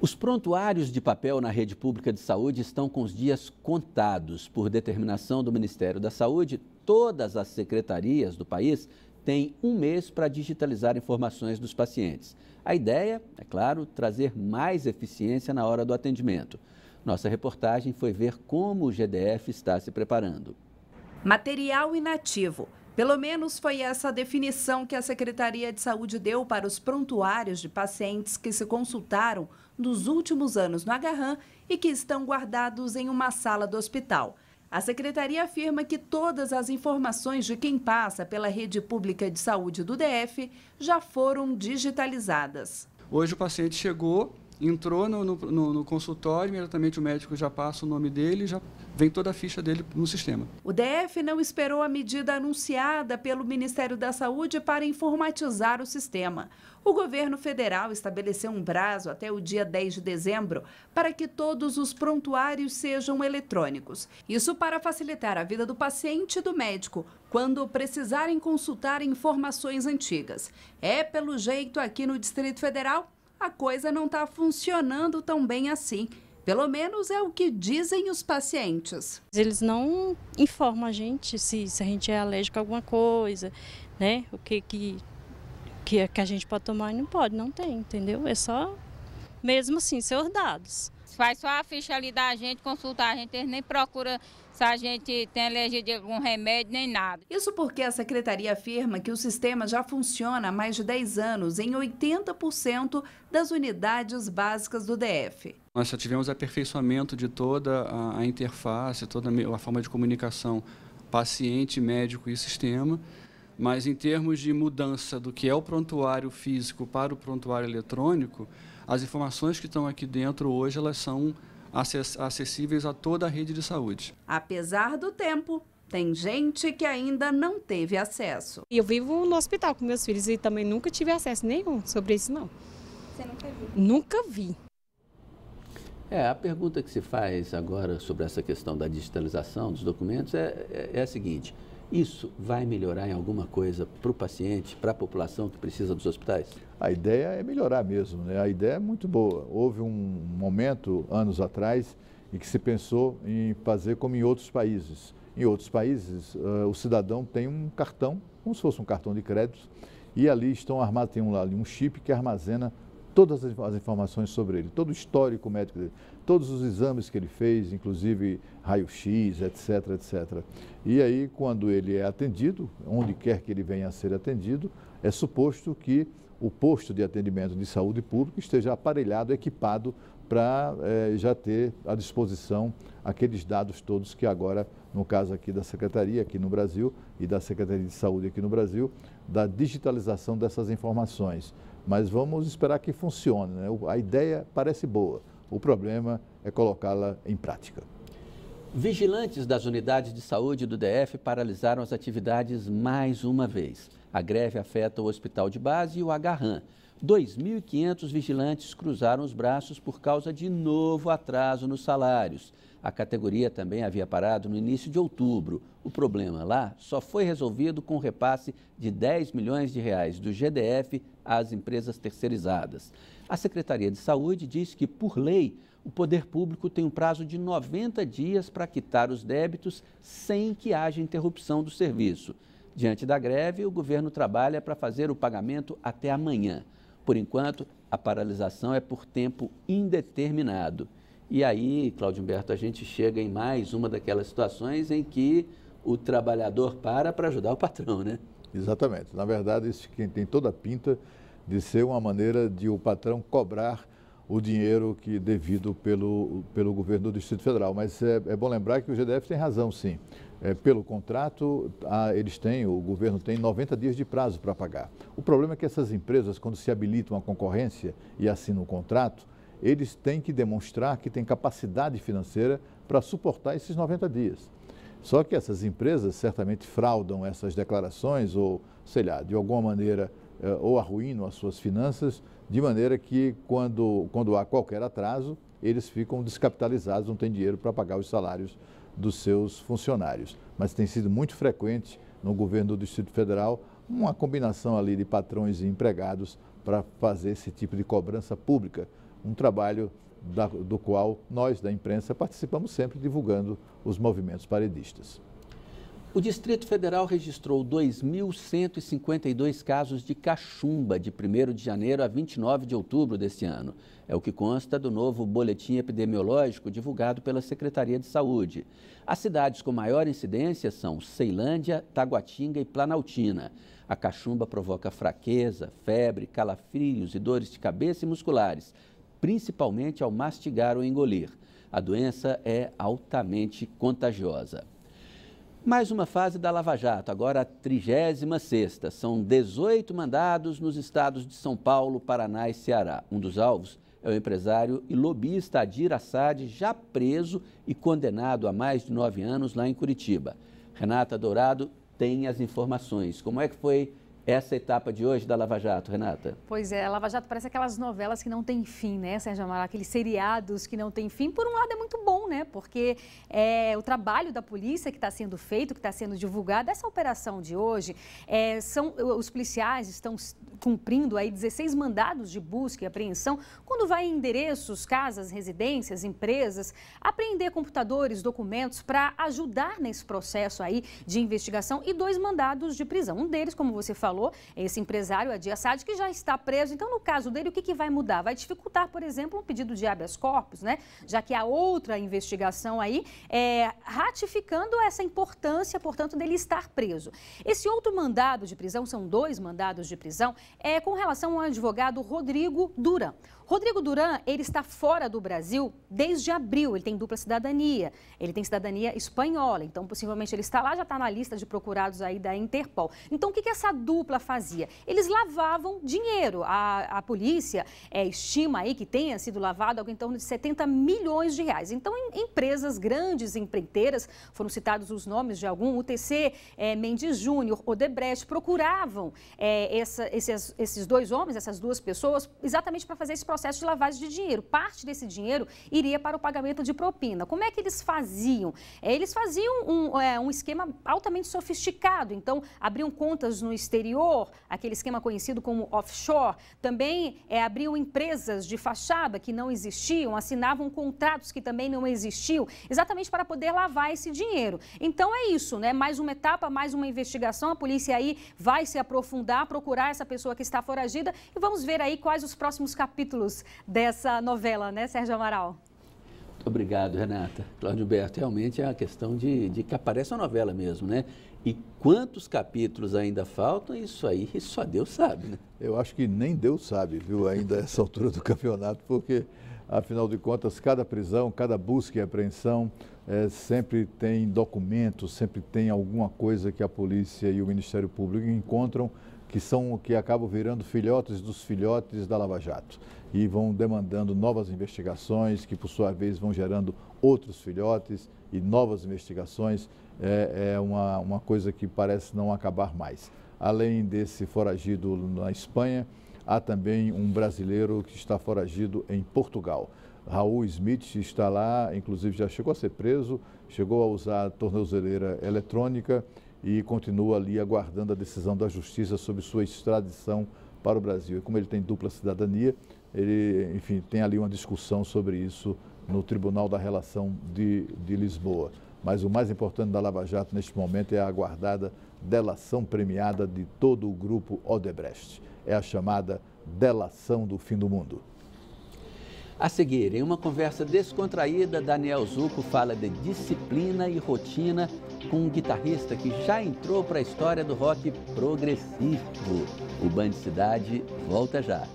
Os prontuários de papel na rede pública de saúde estão com os dias contados. Por determinação do Ministério da Saúde, todas as secretarias do país têm um mês para digitalizar informações dos pacientes. A ideia, é claro, trazer mais eficiência na hora do atendimento. Nossa reportagem foi ver como o GDF está se preparando. Material inativo pelo menos foi essa definição que a Secretaria de Saúde deu para os prontuários de pacientes que se consultaram nos últimos anos no Agarram e que estão guardados em uma sala do hospital. A secretaria afirma que todas as informações de quem passa pela rede pública de saúde do DF já foram digitalizadas. Hoje o paciente chegou, entrou no, no, no, consultório, imediatamente o médico já passa o nome dele e já vem toda a ficha dele no sistema. O DF não esperou a medida anunciada pelo Ministério da Saúde para informatizar o sistema. O governo federal estabeleceu um prazo até o dia 10 de dezembro para que todos os prontuários sejam eletrônicos. Isso para facilitar a vida do paciente e do médico quando precisarem consultar informações antigas. É pelo jeito aqui no Distrito Federal a coisa não está funcionando tão bem assim. Pelo menos é o que dizem os pacientes. Eles não informam a gente se, se a gente é alérgico a alguma coisa, né? O que, que, que, a gente pode tomar e não pode, não tem, entendeu? É só, mesmo assim, seus dados. Faz só a ficha ali da gente, consultar a gente, eles nem procura se a gente tem alergia de algum remédio nem nada. Isso porque a secretaria afirma que o sistema já funciona há mais de 10 anos em 80% das unidades básicas do DF. Nós já tivemos aperfeiçoamento de toda a interface, toda a forma de comunicação paciente, médico e sistema, mas em termos de mudança do que é o prontuário físico para o prontuário eletrônico, as informações que estão aqui dentro hoje, elas são acessíveis a toda a rede de saúde. Apesar do tempo, tem gente que ainda não teve acesso. Eu vivo no hospital com meus filhos e também nunca tive acesso nenhum sobre isso, não. Você nunca viu? Nunca vi. É, a pergunta que se faz agora sobre essa questão da digitalização dos documentos é, é, é a seguinte: isso vai melhorar em alguma coisa para o paciente, para a população que precisa dos hospitais? A ideia é melhorar mesmo, né? a ideia é muito boa. Houve um momento, anos atrás, em que se pensou em fazer como em outros países. Em outros países, uh, o cidadão tem um cartão, como se fosse um cartão de crédito, e ali estão armados, tem um, ali um chip que armazena todas as informações sobre ele, todo o histórico médico dele todos os exames que ele fez, inclusive raio-x, etc, etc. E aí, quando ele é atendido, onde quer que ele venha a ser atendido, é suposto que o posto de atendimento de saúde pública esteja aparelhado, equipado para eh, já ter à disposição aqueles dados todos que agora, no caso aqui da Secretaria aqui no Brasil e da Secretaria de Saúde aqui no Brasil, da digitalização dessas informações. Mas vamos esperar que funcione. Né? A ideia parece boa. O problema é colocá-la em prática. Vigilantes das unidades de saúde do DF paralisaram as atividades mais uma vez. A greve afeta o Hospital de Base e o Agarran. 2.500 vigilantes cruzaram os braços por causa de novo atraso nos salários. A categoria também havia parado no início de outubro. O problema lá só foi resolvido com o repasse de 10 milhões de reais do GDF às empresas terceirizadas. A Secretaria de Saúde diz que, por lei, o poder público tem um prazo de 90 dias para quitar os débitos sem que haja interrupção do serviço. Diante da greve, o governo trabalha para fazer o pagamento até amanhã. Por enquanto, a paralisação é por tempo indeterminado. E aí, Cláudio Humberto, a gente chega em mais uma daquelas situações em que o trabalhador para para ajudar o patrão, né? Exatamente. Na verdade, isso tem toda a pinta de ser uma maneira de o patrão cobrar o dinheiro que é devido pelo, pelo governo do Distrito Federal. Mas é, é bom lembrar que o GDF tem razão, sim. É, pelo contrato, a, eles têm, o governo tem 90 dias de prazo para pagar. O problema é que essas empresas, quando se habilitam à concorrência e assinam o contrato, eles têm que demonstrar que têm capacidade financeira para suportar esses 90 dias. Só que essas empresas certamente fraudam essas declarações ou, sei lá, de alguma maneira, é, ou arruinam as suas finanças, de maneira que quando, quando há qualquer atraso, eles ficam descapitalizados, não têm dinheiro para pagar os salários dos seus funcionários. Mas tem sido muito frequente no governo do Distrito Federal uma combinação ali de patrões e empregados para fazer esse tipo de cobrança pública, um trabalho da, do qual nós da imprensa participamos sempre divulgando os movimentos paredistas. O Distrito Federal registrou 2.152 casos de cachumba de 1 de janeiro a 29 de outubro deste ano. É o que consta do novo boletim epidemiológico divulgado pela Secretaria de Saúde. As cidades com maior incidência são Ceilândia, Taguatinga e Planaltina. A cachumba provoca fraqueza, febre, calafrios e dores de cabeça e musculares, principalmente ao mastigar ou engolir. A doença é altamente contagiosa. Mais uma fase da Lava Jato, agora a 36 São 18 mandados nos estados de São Paulo, Paraná e Ceará. Um dos alvos é o empresário e lobista Adir Assad, já preso e condenado a mais de nove anos lá em Curitiba. Renata Dourado tem as informações. Como é que foi essa etapa de hoje da Lava Jato, Renata? Pois é, a Lava Jato parece aquelas novelas que não têm fim, né, Sérgio Amaral? Aqueles seriados que não têm fim. Por um lado é muito bom, né? Porque é, o trabalho da polícia que está sendo feito, que está sendo divulgado, essa operação de hoje, é, são os policiais estão cumprindo aí 16 mandados de busca e apreensão quando vai em endereços, casas, residências, empresas, apreender computadores, documentos para ajudar nesse processo aí de investigação e dois mandados de prisão. Um deles, como você falou, falou, esse empresário, Adia Assad, que já está preso. Então, no caso dele, o que, que vai mudar? Vai dificultar, por exemplo, um pedido de habeas corpus, né? Já que há outra investigação aí, é, ratificando essa importância, portanto, dele estar preso. Esse outro mandado de prisão, são dois mandados de prisão, é com relação ao advogado Rodrigo Duran. Rodrigo Duran, ele está fora do Brasil desde abril, ele tem dupla cidadania, ele tem cidadania espanhola, então possivelmente ele está lá, já está na lista de procurados aí da Interpol. Então o que, que essa dupla fazia? Eles lavavam dinheiro, a, a polícia é, estima aí que tenha sido lavado algo em torno de 70 milhões de reais. Então em, empresas grandes, empreiteiras, foram citados os nomes de algum, UTC, é, Mendes Júnior, Odebrecht, procuravam é, essa, esses, esses dois homens, essas duas pessoas, exatamente para fazer esse processo processo de lavagem de dinheiro. Parte desse dinheiro iria para o pagamento de propina. Como é que eles faziam? É, eles faziam um, é, um esquema altamente sofisticado, então abriam contas no exterior, aquele esquema conhecido como offshore, também é, abriam empresas de fachada que não existiam, assinavam contratos que também não existiam, exatamente para poder lavar esse dinheiro. Então é isso, né? Mais uma etapa, mais uma investigação, a polícia aí vai se aprofundar, procurar essa pessoa que está foragida e vamos ver aí quais os próximos capítulos dessa novela, né, Sérgio Amaral? Muito obrigado, Renata. Cláudio Humberto, realmente é a questão de, de que aparece a novela mesmo, né? E quantos capítulos ainda faltam, isso aí só Deus sabe, né? Eu acho que nem Deus sabe, viu, ainda essa altura do campeonato, porque afinal de contas, cada prisão, cada busca e apreensão é, sempre tem documentos, sempre tem alguma coisa que a polícia e o Ministério Público encontram que são que acabam virando filhotes dos filhotes da Lava Jato e vão demandando novas investigações que por sua vez vão gerando outros filhotes e novas investigações é, é uma, uma coisa que parece não acabar mais. Além desse foragido na Espanha, há também um brasileiro que está foragido em Portugal. Raul Smith está lá, inclusive já chegou a ser preso, chegou a usar tornozeleira eletrônica e continua ali aguardando a decisão da justiça sobre sua extradição para o Brasil. E como ele tem dupla cidadania, ele, enfim, tem ali uma discussão sobre isso no Tribunal da Relação de, de Lisboa. Mas o mais importante da Lava Jato neste momento é a aguardada delação premiada de todo o grupo Odebrecht. É a chamada delação do fim do mundo. A seguir, em uma conversa descontraída, Daniel Zuco fala de disciplina e rotina com um guitarrista que já entrou para a história do rock progressivo. O Band Cidade volta já.